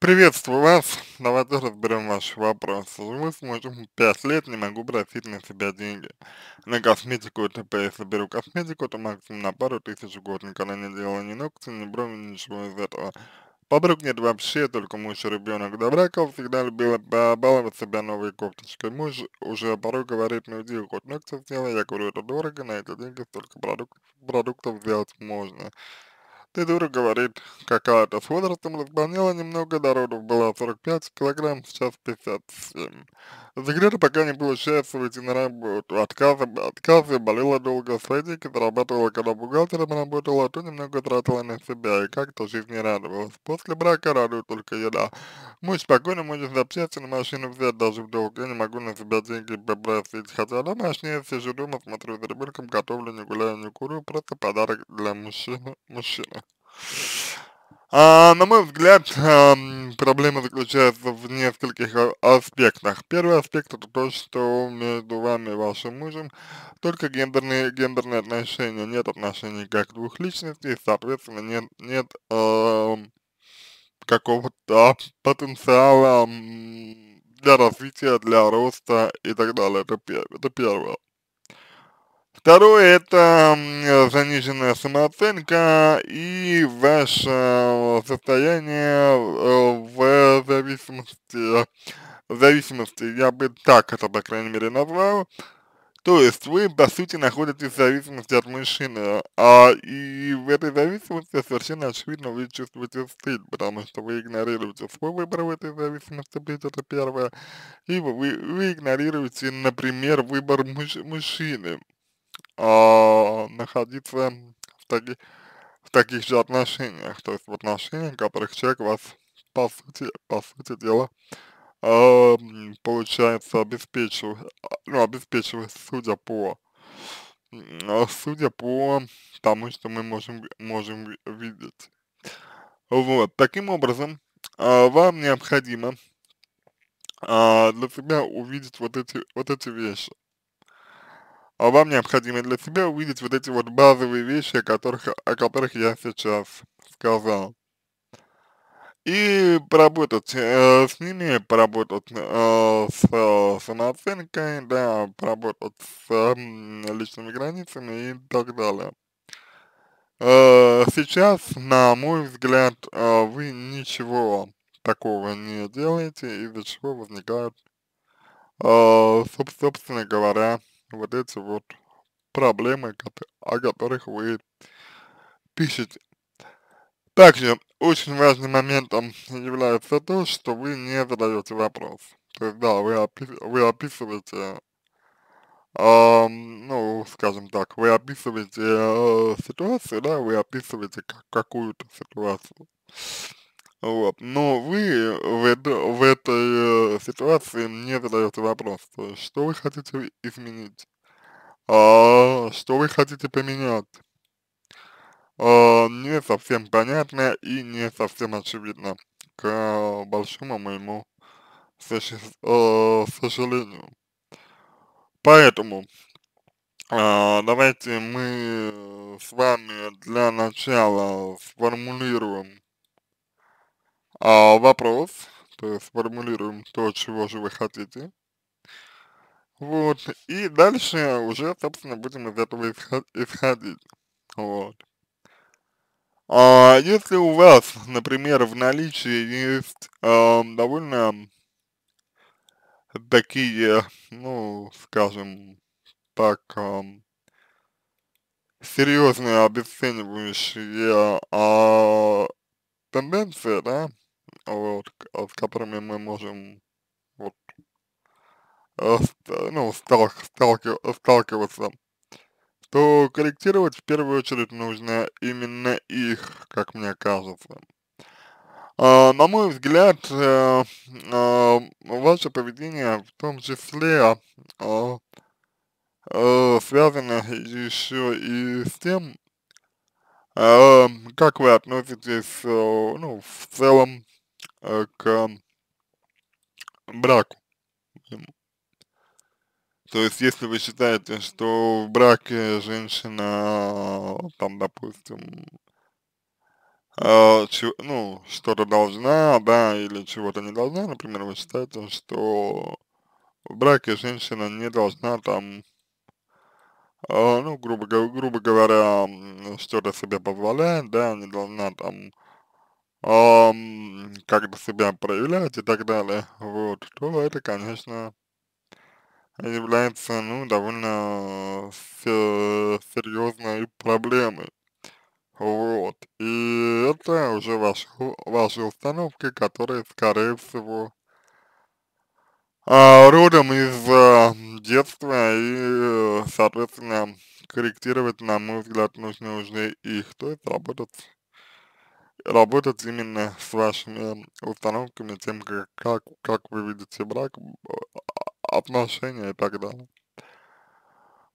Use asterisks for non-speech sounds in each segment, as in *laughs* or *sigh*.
Приветствую вас. Давайте разберем ваши вопросы. Живу с мужем 5 лет, не могу просить на себя деньги. На косметику и т.п. Если беру косметику, то максимум на пару тысяч в год. Никогда не делала ни ногти, ни брови, ничего из этого. Подруг нет вообще, только муж и ребенок. До брака всегда любила баловать себя новой кофточкой. Муж уже порой говорит, ну иди хоть ногти сделай. Я говорю, это дорого, на эти деньги столько продук продуктов сделать можно. «Ты дура», — говорит какая-то. С возрастом располнела немного, до родов была 45 килограмм, сейчас 57. Загрета пока не получается выйти на работу. Отказы, отказы, болела долго с Фреддики, зарабатывала, когда бухгалтером работала, а то немного тратила на себя и как-то жизнь не радовалась. После брака радует только еда. Мой спокойно может запчасти на машину взять даже в долг. Я не могу на себя деньги побросить, хотя домашние сижу дома, смотрю за ребенком, готовлю, не гуляю, не курю, просто подарок для мужчины. мужчины. А, на мой взгляд, а, *laughs* проблема заключается в нескольких э, аспектах. Первый аспект это то, что между вами и вашим мужем только гендерные, гендерные отношения, нет отношений как двух личностей, соответственно, нет, нет а, какого-то потенциала для развития, для роста и так далее. Это, это первое. Второе – это заниженная самооценка и ваше э, состояние э, в зависимости, в зависимости, я бы так это, по крайней мере, назвал. То есть вы, по сути, находитесь в зависимости от мужчины, а и в этой зависимости совершенно очевидно вы чувствуете стыд, потому что вы игнорируете свой выбор в этой зависимости, быть это первое, и вы, вы игнорируете, например, выбор муж, мужчины. А, находиться в, таки, в таких же отношениях, то есть в отношениях, в которых человек вас, по сути, по сути дела, э, получается, обеспечивает, ну, обеспечивает, судя по, а, судя по тому, что мы можем, можем видеть. Вот, таким образом, э, вам необходимо э, для себя увидеть вот эти, вот эти вещи. А вам необходимо для себя увидеть вот эти вот базовые вещи, о которых, о которых я сейчас сказал. И поработать э, с ними, поработать э, с самооценкой, да, поработать с э, личными границами и так далее. Э, сейчас, на мой взгляд, э, вы ничего такого не делаете, из-за чего возникают, э, собственно говоря, вот эти вот проблемы, о которых вы пишете. Также очень важным моментом является то, что вы не задаете вопрос. То есть, да, вы, опи вы описываете, э, ну, скажем так, вы описываете э, ситуацию, да, вы описываете как какую-то ситуацию. Вот. Но вы в, в ситуации мне задает вопрос, то есть, что вы хотите изменить, а, что вы хотите поменять, а, не совсем понятно и не совсем очевидно, к большому моему сож... э, а, сожалению. Поэтому э, давайте мы с вами для начала сформулируем э, вопрос, сформулируем то, чего же вы хотите. Вот, и дальше уже, собственно, будем из этого исходить. Вот. А если у вас, например, в наличии есть э, довольно такие, ну, скажем так, э, серьезные обесценивающие э, тенденции, да, вот, с а которыми мы можем вот, а, ну, сталк, сталки, сталкиваться, то корректировать в первую очередь нужно именно их, как мне кажется. А, на мой взгляд, а, а, ваше поведение в том числе а, а, связано еще и с тем, а, как вы относитесь, э, ну, в целом Э, к браку. То есть, если вы считаете, что в браке женщина, э, там, допустим, э, ну, что-то должна, да, или чего-то не должна, например, вы считаете, что в браке женщина не должна там, э, ну, грубо, грубо говоря, что-то себе позволять, да, не должна там эм, как бы себя проявлять и так далее, вот, то это, конечно, является, ну, довольно э, серьезной проблемой. Вот. И это уже ваши, ваши установки, которые, скорее всего, а, родом из э, детства и, э, соответственно, корректировать, на мой взгляд, нужно уже их, то есть работать работать именно с вашими эм, установками, тем, как, как, как вы видите брак, а, отношения и так далее.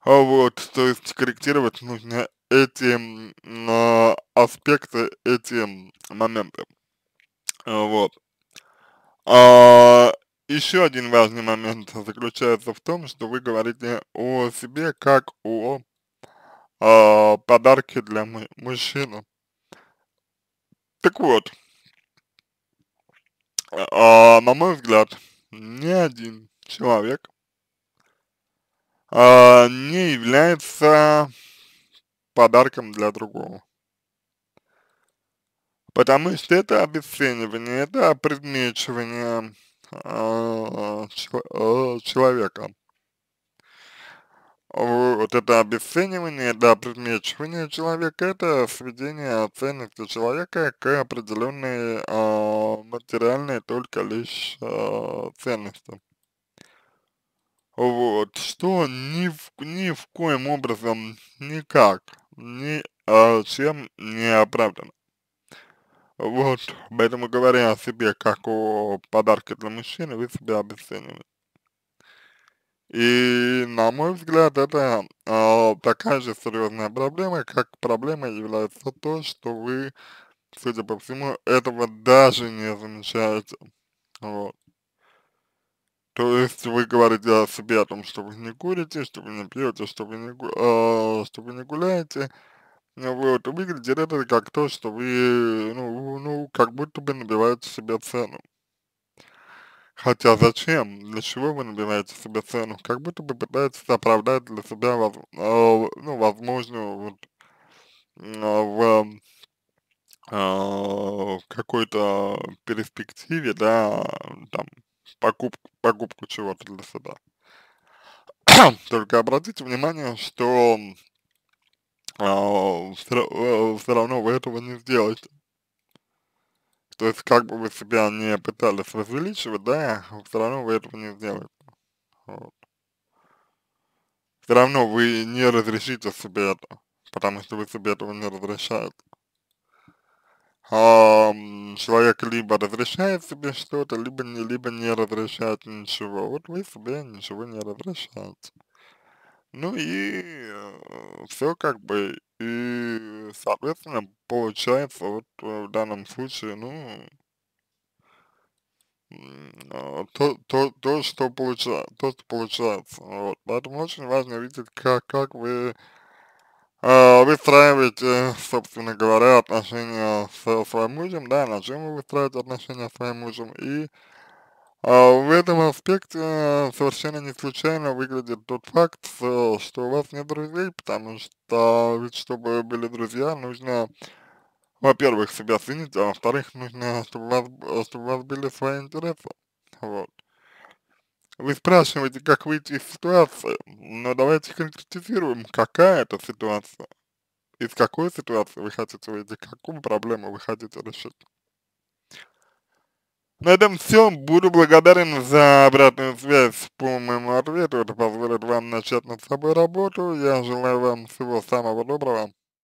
А вот, то есть корректировать нужно эти э, аспекты, эти моменты. А вот. А, еще один важный момент заключается в том, что вы говорите о себе как о, о подарке для мужчины. Так вот, а, а, на мой взгляд, ни один человек а, не является подарком для другого. Потому что это обесценивание, это предмечивание э, человека вот это обесценивание, да, предмечивание человека, это сведение ценности человека к определенной э, а, материальной только лишь э, ценности. Вот, что ни в, ни в коем образом никак, ни э, чем не оправдано. Вот, поэтому говоря о себе как о подарке для мужчины, вы себя обесцениваете. И, на мой взгляд, это э, такая же серьезная проблема, как проблема является то, что вы, судя по всему, этого даже не замечаете. Вот. То есть вы говорите о себе о том, что вы не курите, что вы не пьете, что вы не, э, что вы не гуляете, ну вот, выглядит это как то, что вы, ну, ну, как будто бы набиваете себе цену. Хотя зачем? Для чего вы набиваете себе цену? Как будто бы пытаетесь оправдать для себя воз, э, ну, возможную вот, э, в а, какой-то перспективе, да, там, покупку, покупку чего-то для себя. *coughs* Только обратите внимание, что а, э, все, э, все равно вы этого не сделаете. То есть, как бы вы себя не пытались возвеличивать, да, все равно вы этого не сделаете. Вот. Все равно вы не разрешите себе это, потому что вы себе этого не разрешаете. А, человек либо разрешает себе что-то, либо не, либо не разрешает ничего. Вот вы себе ничего не разрешаете. Ну и э, все как бы и, соответственно, получается, вот э, в данном случае, ну, а, то, то, то, что получается, то, что получается. Вот. Поэтому очень важно видеть, как, как вы э, выстраиваете, собственно говоря, отношения с своим мужем, да, на чем вы выстраиваете отношения с своим мужем и а в этом аспекте э, совершенно не случайно выглядит тот факт, э, что у вас нет друзей, потому что э, ведь чтобы были друзья, нужно, во-первых, себя ценить, а во-вторых, нужно, чтобы у вас, чтобы у вас были свои интересы. Вот. Вы спрашиваете, как выйти из ситуации, но ну, давайте конкретизируем, какая это ситуация, из какой ситуации вы хотите выйти, какую проблему вы хотите решить. На этом все. Буду благодарен за обратную связь по моему ответу. Это позволит вам начать над собой работу. Я желаю вам всего самого доброго.